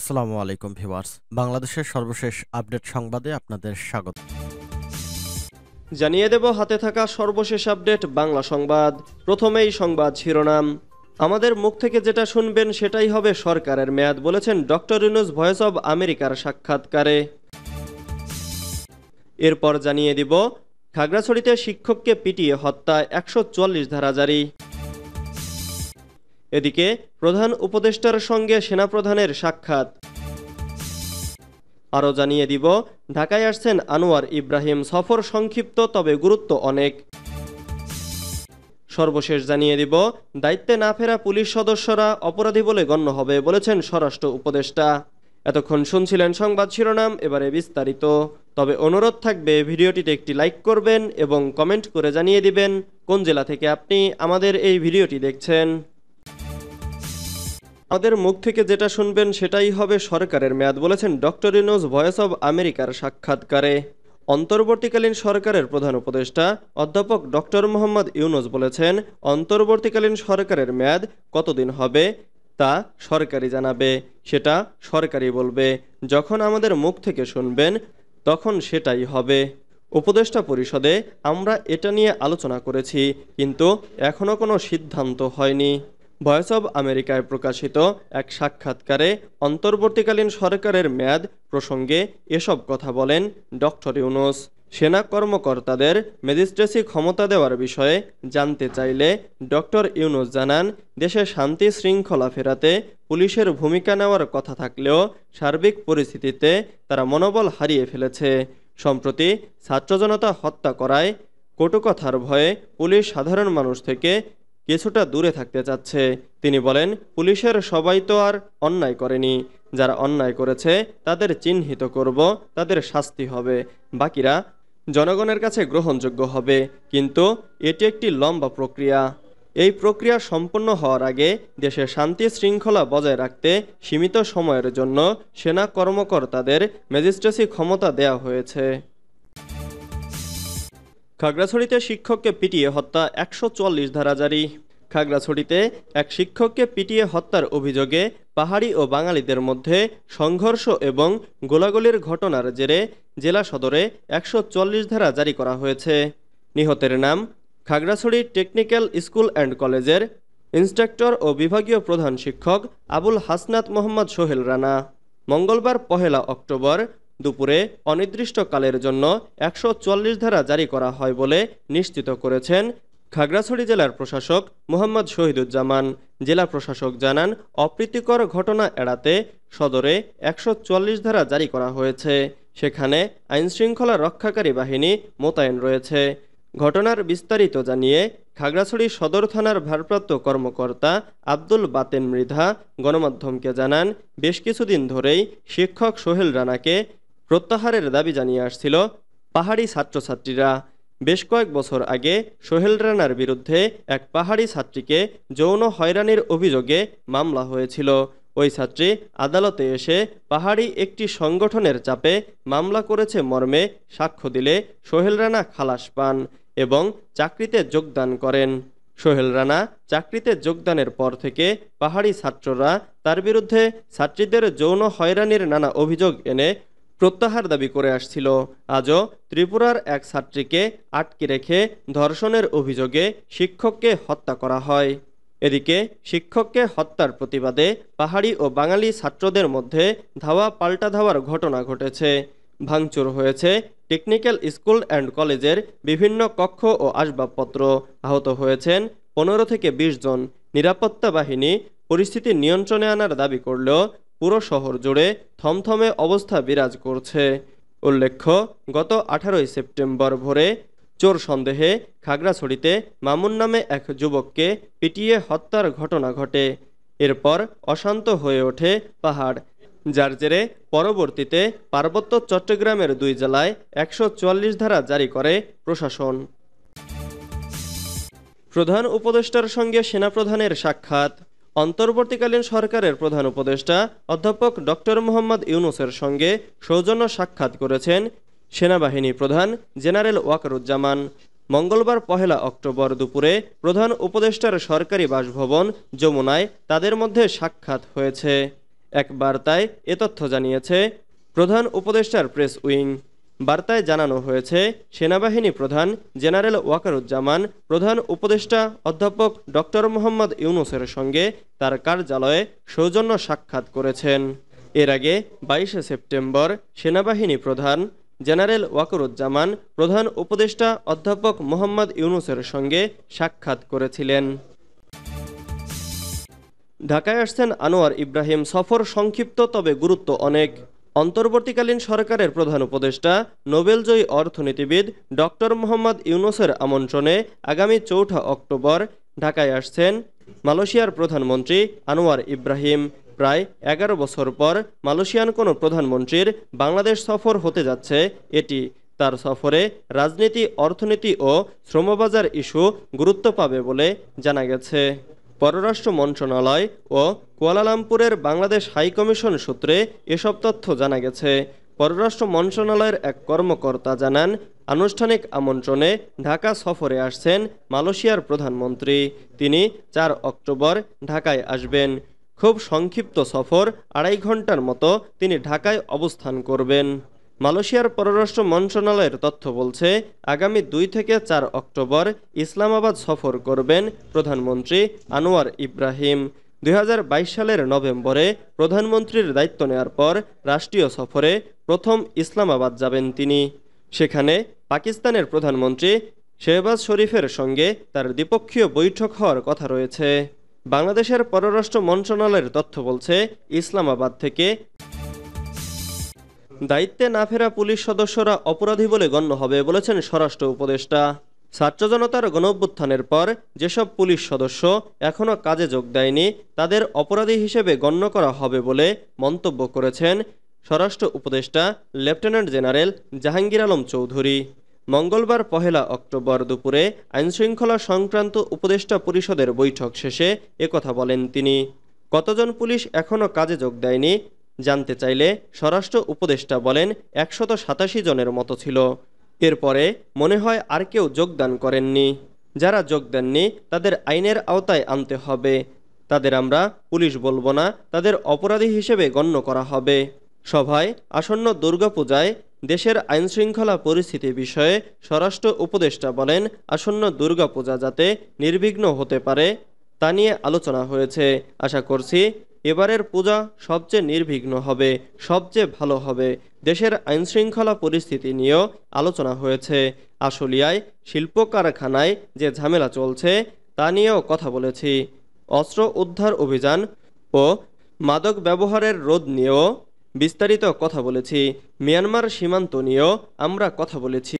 আসসালামু আলাইকুম ভিউয়ার্স বাংলাদেশের সর্বশেষ আপডেট সংবাদে আপনাদের স্বাগত জানিয়ে দেব হাতে থাকা সর্বশেষ আপডেট বাংলা সংবাদ প্রথমেই সংবাদ শিরোনাম আমাদের মুখ থেকে যেটা শুনবেন সেটাই হবে সরকারের মেয়াদ বলেছেন ডক্টর ইউনুস ভয়েস অব আমেরিকার সাক্ষাৎকারে এরপর জানিয়ে দিব খাগড়াছড়িতে শিক্ষককে পিটিয়ে হত্যা একশো ধারা জারি এদিকে প্রধান উপদেষ্টার সঙ্গে সেনাপ্রধানের সাক্ষাৎ আরও জানিয়ে দিব ঢাকায় আসছেন আনোয়ার ইব্রাহিম সফর সংক্ষিপ্ত তবে গুরুত্ব অনেক সর্বশেষ জানিয়ে দিব দায়িত্বে না ফেরা পুলিশ সদস্যরা অপরাধী বলে গণ্য হবে বলেছেন স্বরাষ্ট্র উপদেষ্টা এতক্ষণ শুনছিলেন সংবাদ শিরোনাম এবারে বিস্তারিত তবে অনুরোধ থাকবে ভিডিওটিতে একটি লাইক করবেন এবং কমেন্ট করে জানিয়ে দিবেন কোন জেলা থেকে আপনি আমাদের এই ভিডিওটি দেখছেন আমাদের মুখ থেকে যেটা শুনবেন সেটাই হবে সরকারের মেয়াদ বলেছেন ডক্টর ইনোজ ভয়েস অব আমেরিকার সাক্ষাৎকারে অন্তর্বর্তীকালীন সরকারের প্রধান উপদেষ্টা অধ্যাপক ডক্টর মোহাম্মদ ইউনুস বলেছেন অন্তর্বর্তীকালীন সরকারের মেয়াদ কতদিন হবে তা সরকারি জানাবে সেটা সরকারি বলবে যখন আমাদের মুখ থেকে শুনবেন তখন সেটাই হবে উপদেষ্টা পরিষদে আমরা এটা নিয়ে আলোচনা করেছি কিন্তু এখনও কোনো সিদ্ধান্ত হয়নি ভয়েস অব আমেরিকায় প্রকাশিত এক সাক্ষাৎকারে অন্তর্বর্তীকালীন সরকারের মেয়াদ প্রসঙ্গে এসব কথা বলেন ডক্টর ইউনুস সেনা কর্মকর্তাদের ম্যাজিস্ট্রেসি ক্ষমতা দেওয়ার বিষয়ে জানতে চাইলে ডক্টর ইউনুস জানান দেশে শান্তি শৃঙ্খলা ফেরাতে পুলিশের ভূমিকা নেওয়ার কথা থাকলেও সার্বিক পরিস্থিতিতে তারা মনোবল হারিয়ে ফেলেছে সম্প্রতি ছাত্রজনতা হত্যা করায় কটুকথার ভয়ে পুলিশ সাধারণ মানুষ থেকে কিছুটা দূরে থাকতে চাচ্ছে তিনি বলেন পুলিশের সবাই তো আর অন্যায় করেনি যারা অন্যায় করেছে তাদের চিহ্নিত করব তাদের শাস্তি হবে বাকিরা জনগণের কাছে গ্রহণযোগ্য হবে কিন্তু এটি একটি লম্বা প্রক্রিয়া এই প্রক্রিয়া সম্পন্ন হওয়ার আগে দেশে শান্তি শৃঙ্খলা বজায় রাখতে সীমিত সময়ের জন্য সেনা কর্মকর্তাদের ম্যাজিস্ট্রেসি ক্ষমতা দেয়া হয়েছে খাগড়াছড়িতে শিক্ষককে পিটিয়ে হত্যা একশো ধারা জারি খাগড়াছড়িতে এক শিক্ষককে পিটিয়ে হত্যার অভিযোগে পাহাড়ি ও বাঙালিদের মধ্যে সংঘর্ষ এবং গোলাগুলির ঘটনার জেরে জেলা সদরে একশো ধারা জারি করা হয়েছে নিহতের নাম খাগড়াছড়ি টেকনিক্যাল স্কুল অ্যান্ড কলেজের ইন্সট্রাক্টর ও বিভাগীয় প্রধান শিক্ষক আবুল হাসনাত মোহাম্মদ সোহেল রানা মঙ্গলবার পহেলা অক্টোবর দুপুরে অনির্দিষ্টকালের জন্য একশো ধারা জারি করা হয় বলে নিশ্চিত করেছেন খাগড়াছড়ি জেলার প্রশাসক মোহাম্মদ শহীদুজ্জামান জেলা প্রশাসক জানান অপ্রীতিকর ঘটনা এড়াতে সদরে একশো ধারা জারি করা হয়েছে সেখানে আইনশৃঙ্খলা রক্ষাকারী বাহিনী মোতায়েন রয়েছে ঘটনার বিস্তারিত জানিয়ে খাগড়াছড়ি সদর থানার ভারপ্রাপ্ত কর্মকর্তা আব্দুল বাতেন মৃধা গণমাধ্যমকে জানান বেশ কিছুদিন ধরেই শিক্ষক সোহেল রানাকে প্রত্যাহারের দাবি জানিয়ে আসছিল পাহাড়ি ছাত্রছাত্রীরা বেশ কয়েক বছর আগে সোহেল রানার বিরুদ্ধে এক পাহাড়ি ছাত্রীকে যৌন হয়রানির অভিযোগে মামলা হয়েছিল ওই ছাত্রী আদালতে এসে পাহাড়ি একটি সংগঠনের চাপে মামলা করেছে মর্মে সাক্ষ্য দিলে সোহেল রানা খালাস পান এবং চাকরিতে যোগদান করেন সোহেল রানা চাকরিতে যোগদানের পর থেকে পাহাড়ি ছাত্ররা তার বিরুদ্ধে ছাত্রীদের যৌন হয়রানির নানা অভিযোগ এনে প্রত্যাহার দাবি করে আসছিল আজও ত্রিপুরার এক ছাত্রীকে আটকে রেখে ধর্ষণের অভিযোগে শিক্ষককে হত্যা করা হয় এদিকে শিক্ষককে হত্যার প্রতিবাদে পাহাড়ি ও বাঙালি ছাত্রদের মধ্যে ধাওয়া পাল্টা ধাওয়ার ঘটনা ঘটেছে ভাঙচুর হয়েছে টেকনিক্যাল স্কুল অ্যান্ড কলেজের বিভিন্ন কক্ষ ও আসবাবপত্র আহত হয়েছেন পনেরো থেকে বিশ জন নিরাপত্তা বাহিনী পরিস্থিতি নিয়ন্ত্রণে আনার দাবি করলেও পুরো শহর জুড়ে থমথমে অবস্থা বিরাজ করছে উল্লেখ্য গত আঠারোই সেপ্টেম্বর ভোরে চোর সন্দেহে খাগড়াছড়িতে মামুন নামে এক যুবককে পিটিয়ে হত্যার ঘটনা ঘটে এরপর অশান্ত হয়ে ওঠে পাহাড় যার জেরে পরবর্তীতে পার্বত্য চট্টগ্রামের দুই জেলায় একশো ধারা জারি করে প্রশাসন প্রধান উপদেষ্টার সঙ্গে সেনাপ্রধানের সাক্ষাৎ অন্তর্বর্তীকালীন সরকারের প্রধান উপদেষ্টা অধ্যাপক ডক্টর মোহাম্মদ ইউনুসের সঙ্গে সৌজন্য সাক্ষাৎ করেছেন সেনাবাহিনী প্রধান জেনারেল ওয়াকারুজ্জামান মঙ্গলবার পহেলা অক্টোবর দুপুরে প্রধান উপদেষ্টার সরকারি বাসভবন যমুনায় তাদের মধ্যে সাক্ষাৎ হয়েছে এক বার্তায় এ তথ্য জানিয়েছে প্রধান উপদেষ্টার প্রেস উইং বার্তায় জানানো হয়েছে সেনাবাহিনী প্রধান জেনারেল ওয়াকারুজ্জামান প্রধান উপদেষ্টা অধ্যাপক ডক্টর মোহাম্মদ ইউনুসের সঙ্গে তার কার্যালয়ে সৌজন্য সাক্ষাৎ করেছেন এর আগে বাইশে সেপ্টেম্বর সেনাবাহিনী প্রধান জেনারেল ওয়াকরুজ্জামান প্রধান উপদেষ্টা অধ্যাপক মোহাম্মদ ইউনুসের সঙ্গে সাক্ষাৎ করেছিলেন ঢাকায় আসছেন আনোয়ার ইব্রাহিম সফর সংক্ষিপ্ত তবে গুরুত্ব অনেক অন্তর্বর্তীকালীন সরকারের প্রধান উপদেষ্টা নোবেলজয়ী অর্থনীতিবিদ ডক্টর মোহাম্মদ ইউনুসের আমন্ত্রণে আগামী চৌঠা অক্টোবর ঢাকায় আসছেন মালয়েশিয়ার প্রধানমন্ত্রী আনোয়ার ইব্রাহিম প্রায় এগারো বছর পর মালয়েশিয়ান কোনো প্রধানমন্ত্রীর বাংলাদেশ সফর হতে যাচ্ছে এটি তার সফরে রাজনীতি অর্থনীতি ও শ্রমবাজার ইস্যু গুরুত্ব পাবে বলে জানা গেছে পররাষ্ট্র মন্ত্রণালয় ও কুয়ালালামপুরের বাংলাদেশ হাইকমিশন সূত্রে এসব তথ্য জানা গেছে পররাষ্ট্র মন্ত্রণালয়ের এক কর্মকর্তা জানান আনুষ্ঠানিক আমন্ত্রণে ঢাকা সফরে আসছেন মালয়েশিয়ার প্রধানমন্ত্রী তিনি চার অক্টোবর ঢাকায় আসবেন খুব সংক্ষিপ্ত সফর আড়াই ঘন্টার মতো তিনি ঢাকায় অবস্থান করবেন মালয়েশিয়ার পররাষ্ট্র মন্ত্রণালয়ের তথ্য বলছে আগামী দুই থেকে চার অক্টোবর ইসলামাবাদ সফর করবেন প্রধানমন্ত্রী আনোয়ার ইব্রাহিম দুই সালের নভেম্বরে প্রধানমন্ত্রীর দায়িত্ব নেওয়ার পর রাষ্ট্রীয় সফরে প্রথম ইসলামাবাদ যাবেন তিনি সেখানে পাকিস্তানের প্রধানমন্ত্রী শেহবাজ শরীফের সঙ্গে তার দ্বিপক্ষীয় বৈঠক হওয়ার কথা রয়েছে বাংলাদেশের পররাষ্ট্র মন্ত্রণালয়ের তথ্য বলছে ইসলামাবাদ থেকে দায়িত্বে না ফেরা পুলিশ সদস্যরা অপরাধী বলে গণ্য হবে বলেছেন স্বরাষ্ট্র উপদেষ্টা ছাত্র জনতার গণঅভ্যুত্থানের পর যেসব পুলিশ সদস্য এখনও কাজে যোগ দেয়নি তাদের অপরাধী হিসেবে গণ্য করা হবে বলে মন্তব্য করেছেন স্বরাষ্ট্র উপদেষ্টা লেফটেন্যান্ট জেনারেল জাহাঙ্গীর আলম চৌধুরী মঙ্গলবার পহেলা অক্টোবর দুপুরে আইনশৃঙ্খলা সংক্রান্ত উপদেষ্টা পরিষদের বৈঠক শেষে একথা বলেন তিনি কতজন পুলিশ এখনও কাজে যোগ দেয়নি জানতে চাইলে স্বরাষ্ট্র উপদেষ্টা বলেন একশত সাতাশি জনের মতো ছিল এরপরে মনে হয় আর কেউ যোগদান করেননি যারা যোগ দেননি তাদের আইনের আওতায় আনতে হবে তাদের আমরা পুলিশ বলবো না তাদের অপরাধী হিসেবে গণ্য করা হবে সভায় আসন্ন দুর্গাপূজায় দেশের আইনশৃঙ্খলা পরিস্থিতি বিষয়ে স্বরাষ্ট্র উপদেষ্টা বলেন আসন্ন দুর্গাপূজা যাতে নির্বিঘ্ন হতে পারে তা নিয়ে আলোচনা হয়েছে আশা করছি এবারের পূজা সবচেয়ে নির্বিঘ্ন হবে সবচেয়ে ভালো হবে দেশের আইনশৃঙ্খলা পরিস্থিতি নিয়েও আলোচনা হয়েছে আশুলিয়ায় শিল্প কারখানায় যে ঝামেলা চলছে তা নিয়েও কথা বলেছি অস্ত্র উদ্ধার অভিযান ও মাদক ব্যবহারের রোধ নিয়েও বিস্তারিত কথা বলেছি মিয়ানমার সীমান্ত নিয়েও আমরা কথা বলেছি